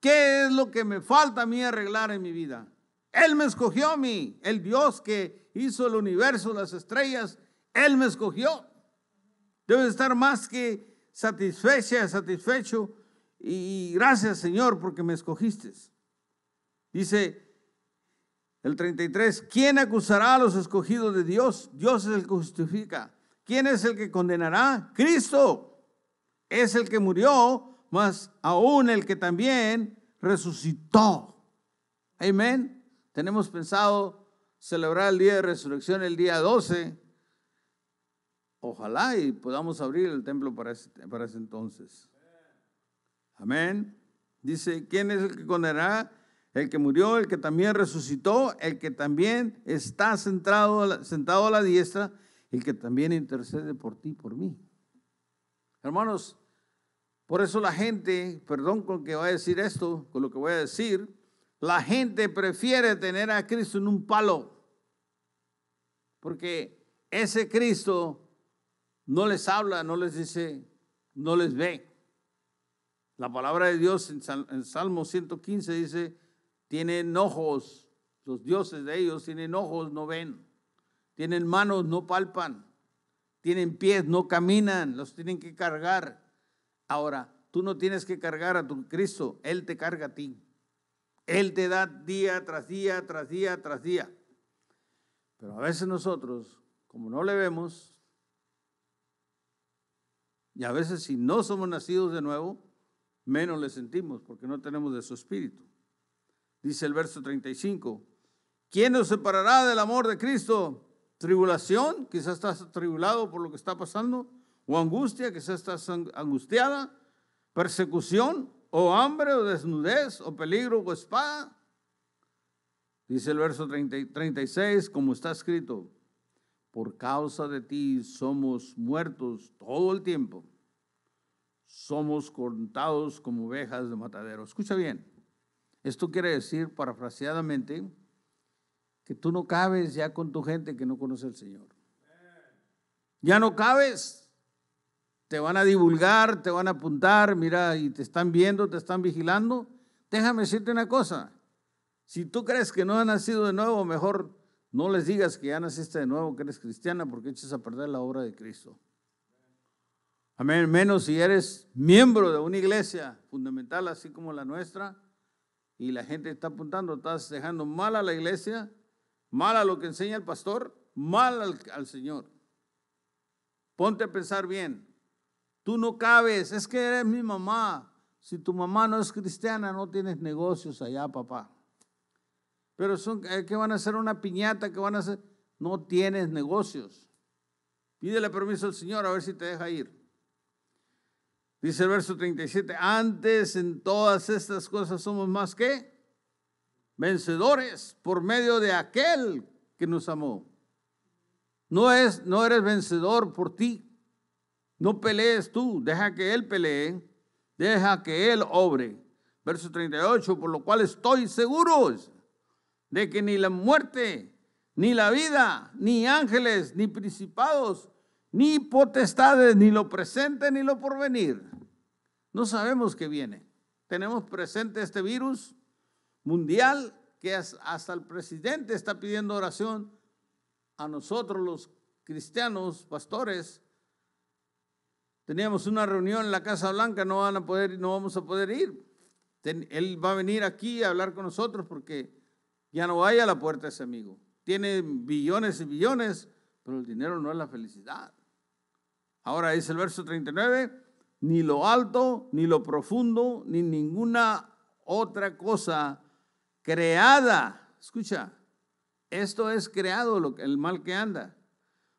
¿Qué es lo que me falta a mí arreglar en mi vida? Él me escogió a mí, el Dios que hizo el universo, las estrellas, Él me escogió. Debes estar más que satisfecha, satisfecho y gracias Señor porque me escogiste. Dice el 33, ¿quién acusará a los escogidos de Dios? Dios es el que justifica. ¿Quién es el que condenará? Cristo. Es el que murió, más aún el que también resucitó. Amén. Tenemos pensado celebrar el día de resurrección el día 12. Ojalá y podamos abrir el templo para ese, para ese entonces. Amén. Dice, ¿quién es el que condenará? El que murió, el que también resucitó, el que también está sentado a la diestra el que también intercede por ti, por mí. Hermanos, por eso la gente, perdón con que voy a decir esto, con lo que voy a decir, la gente prefiere tener a Cristo en un palo, porque ese Cristo no les habla, no les dice, no les ve. La palabra de Dios en Salmo 115 dice, tienen ojos, los dioses de ellos tienen ojos, no ven tienen manos, no palpan, tienen pies, no caminan, los tienen que cargar. Ahora, tú no tienes que cargar a tu Cristo, Él te carga a ti. Él te da día tras día, tras día, tras día. Pero a veces nosotros, como no le vemos, y a veces si no somos nacidos de nuevo, menos le sentimos porque no tenemos de su espíritu. Dice el verso 35, ¿quién nos separará del amor de Cristo? tribulación, quizás estás tribulado por lo que está pasando, o angustia, quizás estás angustiada, persecución, o hambre, o desnudez, o peligro, o espada. Dice el verso 36, como está escrito, por causa de ti somos muertos todo el tiempo, somos contados como ovejas de matadero. Escucha bien, esto quiere decir, parafraseadamente, que tú no cabes ya con tu gente que no conoce al Señor. Ya no cabes. Te van a divulgar, te van a apuntar, mira, y te están viendo, te están vigilando. Déjame decirte una cosa. Si tú crees que no has nacido de nuevo, mejor no les digas que ya naciste de nuevo, que eres cristiana, porque echas a perder la obra de Cristo. Amén. Menos si eres miembro de una iglesia fundamental así como la nuestra y la gente está apuntando, estás dejando mal a la iglesia mal a lo que enseña el pastor, mal al, Señor. Ponte a pensar bien. Tú no cabes, es que eres mi mamá. Si tu mamá no es cristiana, no tienes negocios allá, papá. Pero son, eh, que van a hacer una piñata, que van a hacer, no tienes negocios. Pídele permiso al Señor a ver si te deja ir. Dice el verso 37, antes en todas estas cosas somos más que vencedores por medio de aquel que nos amó. No es no eres vencedor por ti. No pelees tú, deja que él pelee, deja que él obre. Verso 38, por lo cual estoy seguro de que ni la muerte, ni la vida, ni ángeles, ni principados, ni potestades, ni lo presente, ni lo porvenir. No sabemos qué viene. Tenemos presente este virus, mundial, que hasta el presidente está pidiendo oración, a nosotros los cristianos, pastores, teníamos una reunión en la Casa Blanca, no, van a poder, no vamos a poder ir. él va a venir aquí a hablar con nosotros porque ya no vaya a la puerta ese amigo. Tiene billones y billones, pero el dinero no es la felicidad. Ahora dice el verso 39, ni lo alto, ni lo profundo, ni ninguna otra cosa creada, escucha, esto es creado lo, el mal que anda.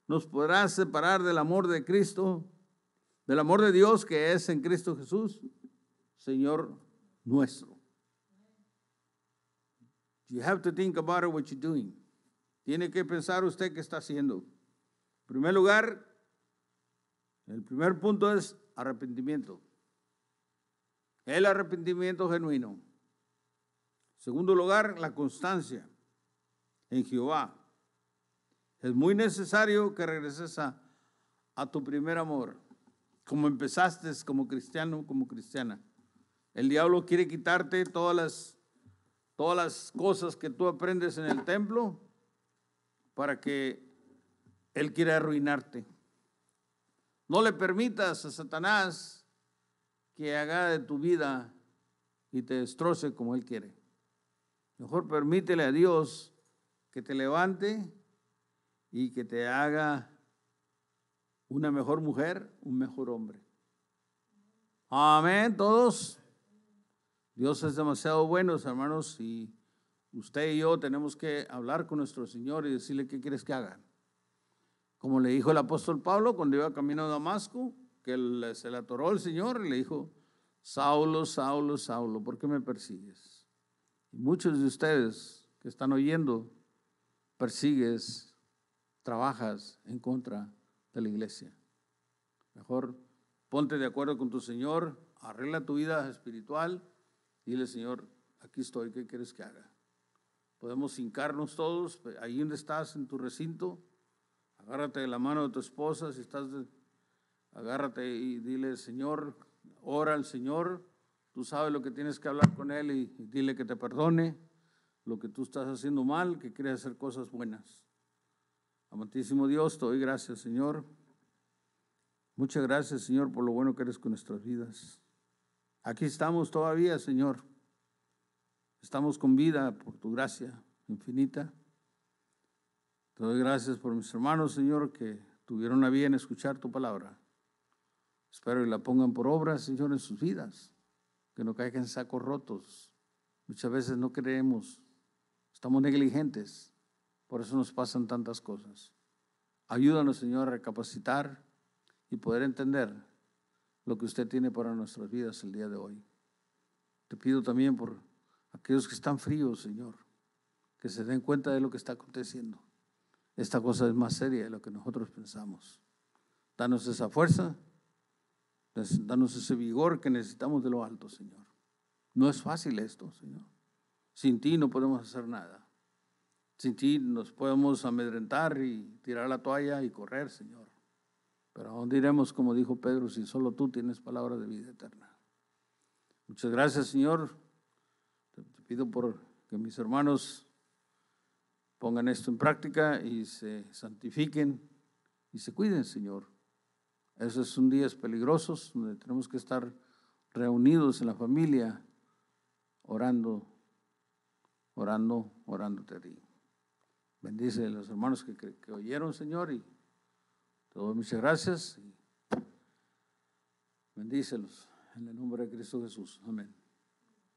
Nos podrá separar del amor de Cristo, del amor de Dios que es en Cristo Jesús, Señor nuestro. You have to think about what you're doing. Tiene que pensar usted qué está haciendo. En primer lugar, el primer punto es arrepentimiento. El arrepentimiento genuino. Segundo lugar, la constancia en Jehová. Es muy necesario que regreses a, tu primer amor, como empezaste como cristiano, como cristiana. El diablo quiere quitarte todas las, todas las cosas que tú aprendes en el templo para que él quiera arruinarte. No le permitas a Satanás que haga de tu vida y te destroce como él quiere. Mejor permítele a Dios que te levante y que te haga una mejor mujer, un mejor hombre. Amén, todos. Dios es demasiado bueno, hermanos, y usted y yo tenemos que hablar con nuestro Señor y decirle qué quieres que hagan. Como le dijo el apóstol Pablo cuando iba camino a Damasco, que se le atoró el Señor y le dijo, Saulo, Saulo, Saulo, ¿por qué me persigues? Muchos de ustedes que están oyendo, persigues, trabajas en contra de la iglesia. Mejor ponte de acuerdo con tu Señor, arregla tu vida espiritual, y dile Señor, aquí estoy, ¿qué quieres que haga? Podemos hincarnos todos, ahí donde estás, en tu recinto, agárrate de la mano de tu esposa, si estás, agárrate y dile Señor, ora al Señor, Tú sabes lo que tienes que hablar con Él y, dile que te perdone lo que tú estás haciendo mal, que quieres hacer cosas buenas. Amantísimo Dios, te doy gracias, Señor. Muchas gracias, Señor, por lo bueno que eres con nuestras vidas. Aquí estamos todavía, Señor. Estamos con vida por tu gracia infinita. Te doy gracias por mis hermanos, Señor, que tuvieron a bien escuchar tu palabra. Espero que la pongan por obra, Señor, en sus vidas que no caigan en sacos rotos. Muchas veces no creemos, estamos negligentes, por eso nos pasan tantas cosas. Ayúdanos, Señor, a recapacitar y poder entender lo que usted tiene para nuestras vidas el día de hoy. Te pido también por aquellos que están fríos, Señor, que se den cuenta de lo que está aconteciendo. Esta cosa es más seria de lo que nosotros pensamos. Danos esa fuerza Danos ese vigor que necesitamos de lo alto, Señor. No es fácil esto, Señor. Sin ti no podemos hacer nada. Sin ti nos podemos amedrentar y tirar la toalla y correr, Señor. Pero ¿a dónde iremos, como dijo Pedro, si solo tú tienes palabra de vida eterna? Muchas gracias, Señor. Te pido por que mis hermanos pongan esto en práctica y se santifiquen y se cuiden, Señor esos son días peligrosos donde tenemos que estar reunidos en la familia, orando, orando, orando. Bendice a los hermanos que, que, oyeron, Señor, y te doy muchas gracias. bendícelos en el nombre de Cristo Jesús. Amén.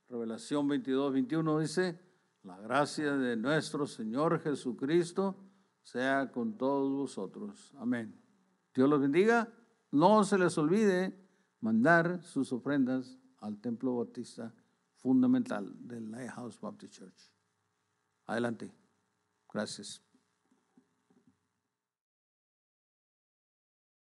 Revelación 22, 21 dice, la gracia de nuestro Señor Jesucristo sea con todos vosotros. Amén. Dios los bendiga. No se les olvide mandar sus ofrendas al templo bautista fundamental del Lighthouse Baptist Church. Adelante. Gracias.